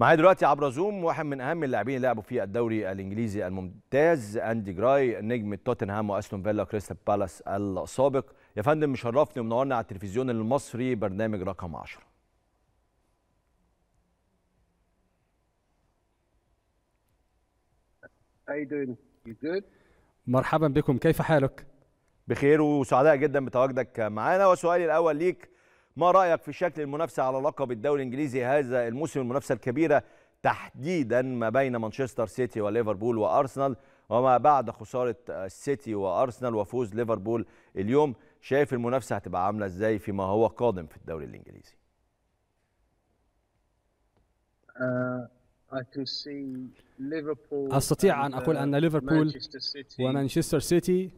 معايا دلوقتي عبر زوم واحد من اهم اللاعبين اللي لعبوا في الدوري الانجليزي الممتاز اندي جراي نجم توتنهام واستون فيلا كريستال بالاس السابق يا فندم مشرفني ومنورنا على التلفزيون المصري برنامج رقم 10 مرحبا بكم كيف حالك؟ بخير وسعداء جدا بتواجدك معانا وسؤالي الاول ليك ما رايك في شكل المنافسه على لقب الدوري الانجليزي هذا الموسم المنافسه الكبيره تحديدا ما بين مانشستر سيتي وليفربول وارسنال وما بعد خساره السيتي وارسنال وفوز ليفربول اليوم شايف المنافسه هتبقى عامله ازاي فيما هو قادم في الدوري الانجليزي؟ آه أستطيع أن uh, أقول أن ليفربول ومانشستر سيتي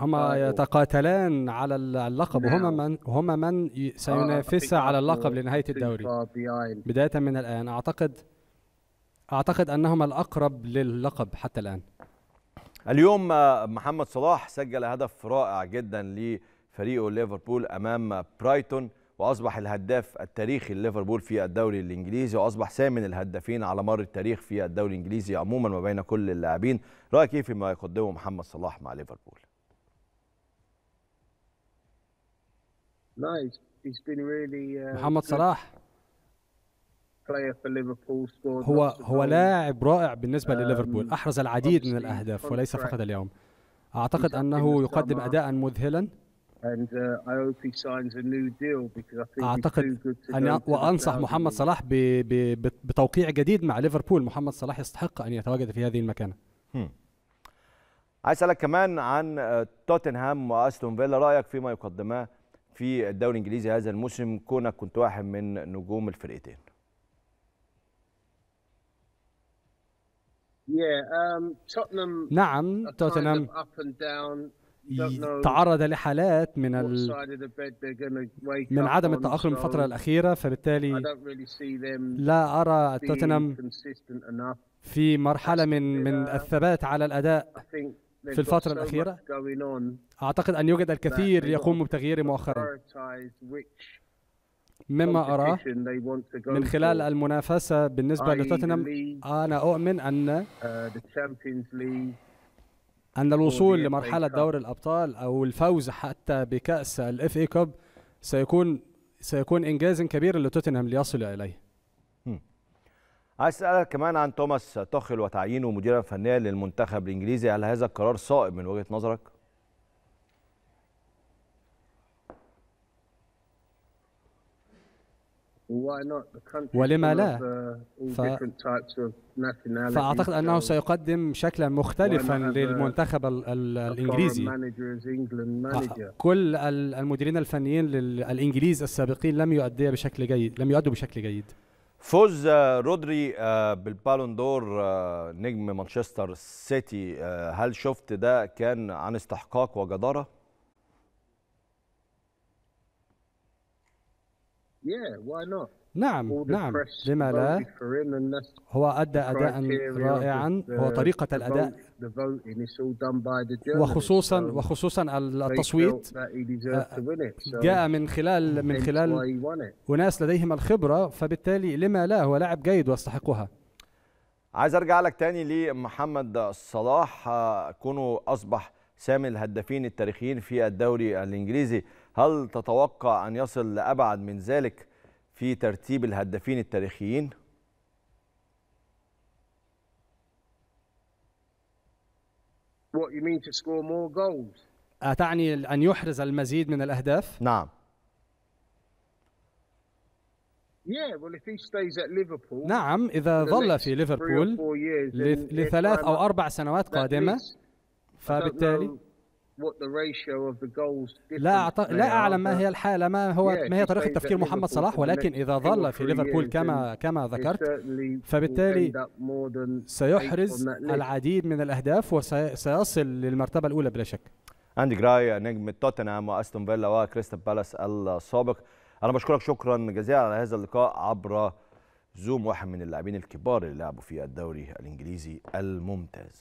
هما يتقاتلان على اللقب وهما من هما من سينافسا على اللقب لنهاية الدوري بداية من الآن أعتقد أعتقد أنهما الأقرب للقب حتى الآن اليوم آه، محمد صلاح سجل هدف رائع جدا لفريقه ليفربول أمام برايتون واصبح الهداف التاريخي لليفربول في الدوري الانجليزي واصبح ثامن الهدافين على مر التاريخ في الدوري الانجليزي عموما ما بين كل اللاعبين رايك ايه فيما يقدمه محمد صلاح مع ليفربول uh, محمد صلاح هو هو لاعب رائع بالنسبه um, لليفربول احرز العديد من الاهداف وليس فقط اليوم اعتقد انه يقدم اداء مذهلا Uh, اعتقد انا وانصح محمد صلاح بـ بـ بتوقيع جديد مع ليفربول محمد صلاح يستحق ان يتواجد في هذه المكانه عايز اسالك كمان عن آه، توتنهام واستون فيلا رايك فيما يقدماه في الدوري الانجليزي هذا الموسم كونك كنت واحد من نجوم الفرقتين um, نعم توتنهام تعرض لحالات من ال... من عدم التأقلم الفترة الأخيرة فبالتالي لا أرى توتنهام في مرحلة من من uh, الثبات على الأداء في الفترة الأخيرة أعتقد أن يوجد الكثير يقوم بتغييره مؤخرا مما أراه من خلال المنافسة بالنسبة لتوتنهام أنا أؤمن أن uh, ان الوصول لمرحله دوري الابطال او الفوز حتى بكاس الاف اي كوب سيكون سيكون انجاز كبير لتوتنهام ليصل اليه عايز اسالك كمان عن توماس توخل وتعيينه مديرا فنيا للمنتخب الانجليزي هل هذا القرار صائب من وجهه نظرك ولما لا uh, ف... فأعتقد أنه سيقدم شكلا مختلفا uh, للمنتخب ال... الإنجليزي كل المديرين الفنيين الإنجليز السابقين لم يؤدي بشكل جيد لم يؤدوا بشكل جيد فوز آه، رودري آه، بالبالون دور آه، نجم مانشستر سيتي هل شفت ده كان عن استحقاق وجدارة؟ نعم نعم لما لا هو أدى أداء رائعا هو طريقة الأداء وخصوصا وخصوصا التصويت آه، جاء من خلال من خلال أناس لديهم الخبرة فبالتالي لما لا هو لاعب جيد ويستحقها عايز أرجع لك تاني لمحمد صلاح آه، كونه أصبح سامي الهدافين التاريخيين في الدوري الإنجليزي هل تتوقع أن يصل لأبعد من ذلك في ترتيب الهدافين التاريخيين؟ What you mean to score more goals? أتعني آه، أن يحرز المزيد من الأهداف؟ نعم. نعم إذا ظل في ليفربول لثلاث أو أربع سنوات قادمة فبالتالي لا أعط... لا اعلم ما هي الحاله ما هو ما هي طريقه تفكير محمد صلاح ولكن اذا ظل في ليفربول كما كما ذكرت فبالتالي سيحرز العديد من الاهداف وسيصل للمرتبه الاولى بلا شك اندي جراي نجم توتنهام واستون فيلا وكريستال بالاس السابق انا بشكرك شكرا جزيلا على هذا اللقاء عبر زوم واحد من اللاعبين الكبار اللي لعبوا في الدوري الانجليزي الممتاز